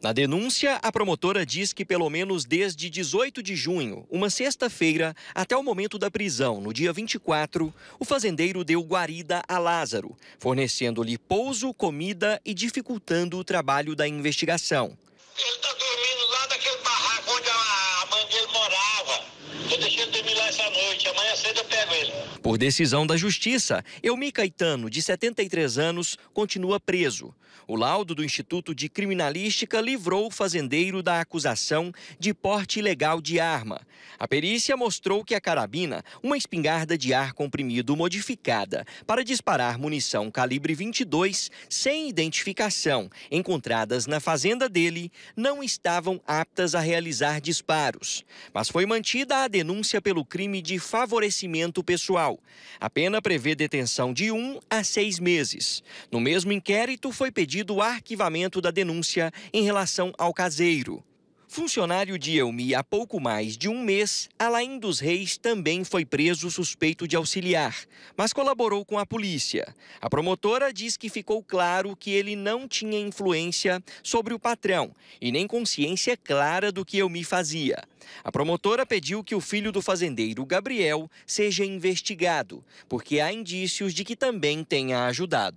Na denúncia, a promotora diz que pelo menos desde 18 de junho, uma sexta-feira, até o momento da prisão, no dia 24, o fazendeiro deu guarida a Lázaro, fornecendo-lhe pouso, comida e dificultando o trabalho da investigação. Ele está dormindo lá naquele barraco onde a mãe dele morava. Eu deixei ele dormir lá essa noite, amanhã cedo eu pego ele. Por decisão da Justiça, Elmi Caetano, de 73 anos, continua preso. O laudo do Instituto de Criminalística livrou o fazendeiro da acusação de porte ilegal de arma. A perícia mostrou que a carabina, uma espingarda de ar comprimido modificada para disparar munição calibre 22 sem identificação, encontradas na fazenda dele, não estavam aptas a realizar disparos. Mas foi mantida a denúncia pelo crime de favorecimento pessoal. A pena prevê detenção de um a seis meses. No mesmo inquérito, foi pedido o arquivamento da denúncia em relação ao caseiro. Funcionário de Elmi há pouco mais de um mês, Alain dos Reis também foi preso suspeito de auxiliar, mas colaborou com a polícia. A promotora diz que ficou claro que ele não tinha influência sobre o patrão e nem consciência clara do que Elmi fazia. A promotora pediu que o filho do fazendeiro, Gabriel, seja investigado, porque há indícios de que também tenha ajudado.